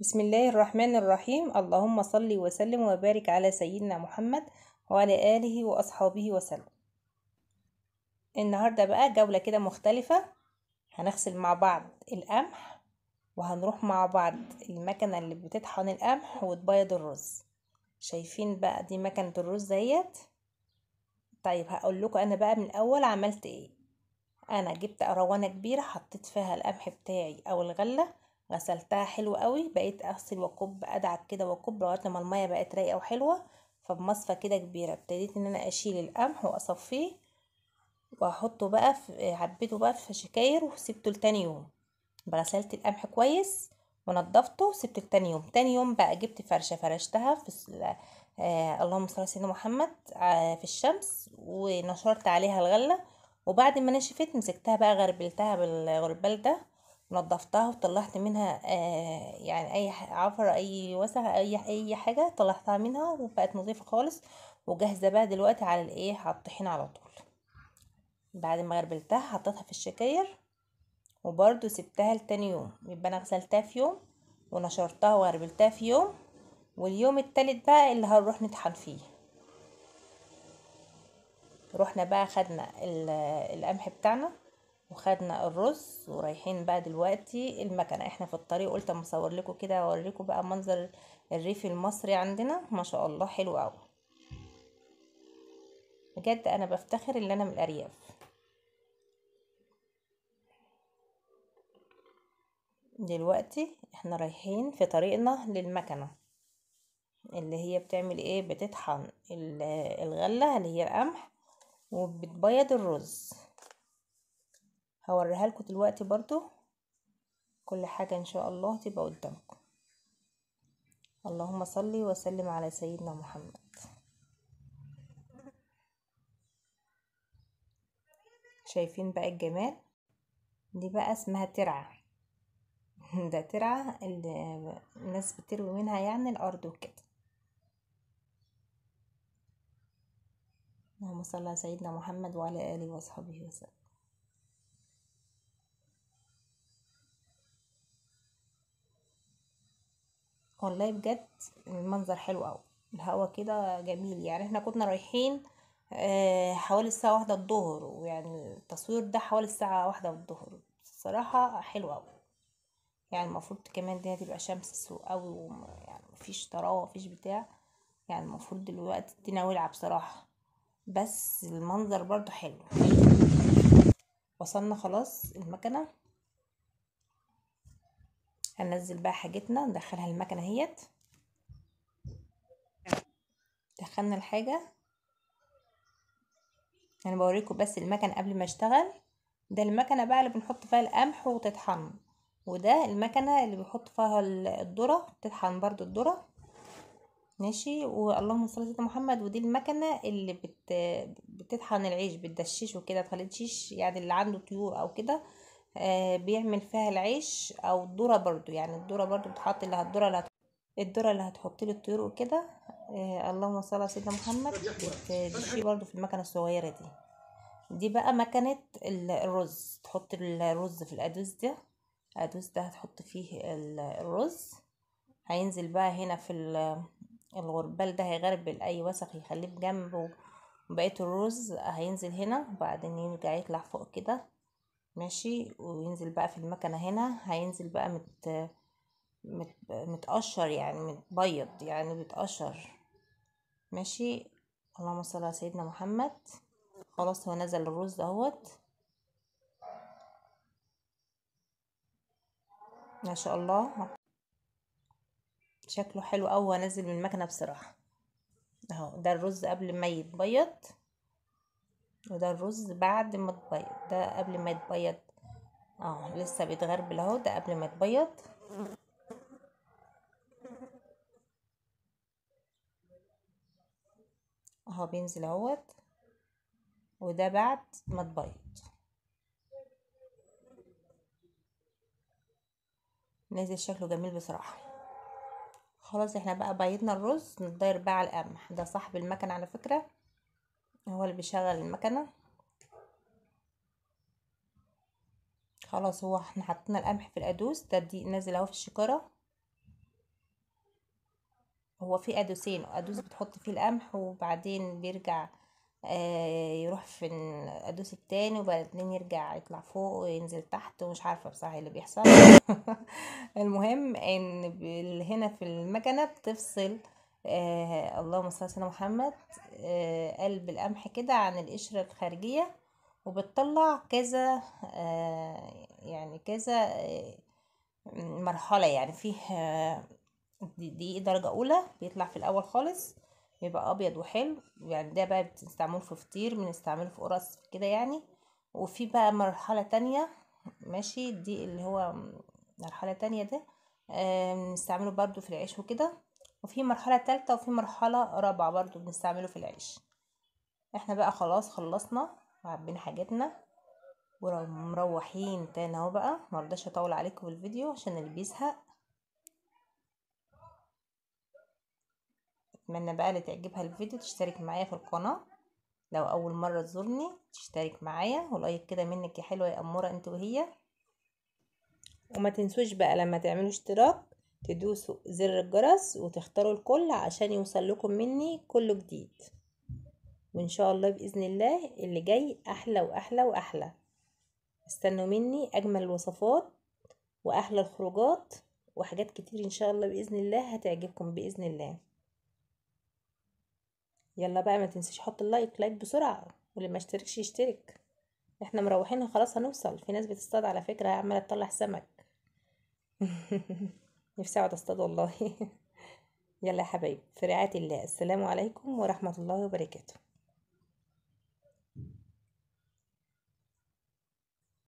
بسم الله الرحمن الرحيم اللهم صل وسلم وبارك على سيدنا محمد وعلى آله وأصحابه وسلم النهاردة بقى جولة كده مختلفة هنغسل مع بعض القمح وهنروح مع بعض المكنة اللي بتطحن القمح وتبيض الرز شايفين بقى دي مكنة الرز ديت طيب هقول لكم انا بقى من الاول عملت ايه انا جبت قروانه كبيره حطيت فيها القمح بتاعي او الغله غسلتها حلو قوي بقيت اغسل واكب ادعك كده واكب لغايه لما الميه بقت رايقه وحلوه فبمصفى كده كبيره ابتديت ان انا اشيل القمح واصفيه واحطه بقى في عبيته بقى في شكاير وسبته لتاني يوم غسلت القمح كويس ونضفته وسبت لتاني يوم تاني يوم بقى جبت فرشه فرشتها في آه اللهم صل على سيدنا محمد آه في الشمس ونشرت عليها الغله وبعد ما نشفت مسكتها بقى غربلتها بالغربال ده نضفتها وطلعت منها آه، يعني اي عفرة اي وسخ اي اي حاجة طلعتها منها وبقت نظيفة خالص وجاهزة بقى دلوقتي على الايه على الطحين على طول بعد ما غربلتها حطيتها في الشكاير وبرده سبتها لتاني يوم يبقى انا غسلتها في يوم ونشرتها وغربلتها في يوم واليوم التالت بقى اللي هنروح نطحن فيه رحنا بقى خدنا القمح بتاعنا وخدنا الرز ورايحين بقى دلوقتي المكنه احنا في الطريق قلت اما اصور لكم كده اوريكم بقى منظر الريف المصري عندنا ما شاء الله حلو قوي بجد انا بفتخر ان انا من الارياف دلوقتي احنا رايحين في طريقنا للمكنه اللي هي بتعمل ايه بتطحن الغله اللي هي القمح وبتبيض الرز هوريها لكم دلوقتي برضو كل حاجة ان شاء الله تبقى قدامكم اللهم صل وسلم على سيدنا محمد شايفين بقى الجمال دي بقى اسمها ترعة ده ترعة اللي الناس بتروي منها يعني الأرض وكده اللهم صل على سيدنا محمد وعلى آله وصحبه وسلم والله بجد المنظر حلو قوي الهوا كده جميل يعني احنا كنا رايحين آه، حوالي الساعة واحدة الظهر ويعني التصوير ده حوالي الساعة واحدة الظهر الصراحة حلو قوي يعني المفروض كمان الدنيا تبقى شمس قوي يعني مفيش طراوة مفيش بتاع يعني المفروض دلوقتي الدنيا ولعة بصراحة بس المنظر برضو حلو وصلنا خلاص المكنة هننزل بقى حاجتنا ندخلها المكنة اهيت دخلنا الحاجة انا بوريكم بس المكنة قبل ما اشتغل ده المكنة بقى اللي بنحط فيها القمح وتطحن وده المكنة اللي بنحط فيها الذرة تطحن برضو الذرة ماشي واللهم صل على سيدنا محمد ودي المكنه اللي بت... بتطحن العيش بتدششه كده تخليه تشيش يعني اللي عنده طيور او كده آه، بيعمل فيها العيش او الذره برضو يعني الذره برضو بتحط اللي الذره اللي الذره اللي هتحط لي الطيور وكده آه، اللهم صل على سيدنا محمد بتشيل برضو في المكنه الصغيره دي دي بقى مكنه الرز تحط الرز في الادوس ده الادوس ده هتحط فيه الرز هينزل بقى هنا في الغربال ده هيغربل اي وسخ يخليه بجنبه بقيه الرز هينزل هنا وبعدين يرجع يطلع فوق كده ماشي وينزل بقى في المكنة هنا هينزل بقى مت مت متقشر يعني متبيض يعني بيتقشر ماشي اللهم صل على سيدنا محمد خلاص هو نزل الرز دهوت ما شاء الله شكله حلو قوي نازل من المكنه بصراحه اهو ده الرز قبل ما يتبيض وده الرز بعد ما اتبيض ده قبل ما يتبيض اه لسه بيتغربل اهو ده قبل ما يتبيض اهو بينزل اهوت وده بعد ما اتبيض نازل شكله جميل بصراحه خلاص احنا بقى بيضنا الرز ندير بقى على القمح ده صاحب المكنه على فكره هو اللي بيشغل المكنة خلاص هو احنا حطينا القمح في الأدوس ده دي نازل اهو في الشكارة هو في قدوسين ادوس بتحط فيه القمح وبعدين بيرجع آه يروح في القدوس التاني وبعدين يرجع يطلع فوق وينزل تحت ومش عارفه بصراحه ايه اللي بيحصل المهم ان هنا في المكنه بتفصل آه اللهم صل على سيدنا محمد آه قلب القمح كده عن القشرة الخارجية وبتطلع كذا آه يعني كذا آه مرحلة يعني فيه آه دي درجة أولى بيطلع في الأول خالص بيبقى أبيض وحلو يعني ده بقى بتستعمله في فطير بنستعمله في قرص كده يعني وفي بقى مرحلة تانية ماشي دي اللي هو مرحلة تانية ده آه، بنستعمله برضو في العيش وكده وفي مرحلة تالتة وفي مرحلة رابعة برضو بنستعمله في العيش احنا بقى خلاص خلصنا وعبينا حاجتنا ومروحين تاني اهو بقى مرضاش اطول عليكم الفيديو عشان اللي بيزهق اتمنى بقى اللي تعجبها الفيديو تشترك معايا في القناة لو اول مرة تزورني تشترك معايا ولايك كده منك يا حلوة يا امورة انت وهي وما تنسوش بقى لما تعملوا اشتراك تدوسوا زر الجرس وتختاروا الكل عشان يوصل لكم مني كل جديد وان شاء الله باذن الله اللي جاي احلى واحلى واحلى استنوا مني اجمل الوصفات واحلى الخروجات وحاجات كتير ان شاء الله باذن الله هتعجبكم باذن الله يلا بقى ما تنسيش حط اللايك لايك بسرعه واللي ما اشتركش يشترك احنا مروحين خلاص هنوصل في ناس بتصطاد على فكره عماله تطلع سمك نفسي اقعد اصطاد والله يلا يا حبايب في رعايه الله السلام عليكم ورحمه الله وبركاته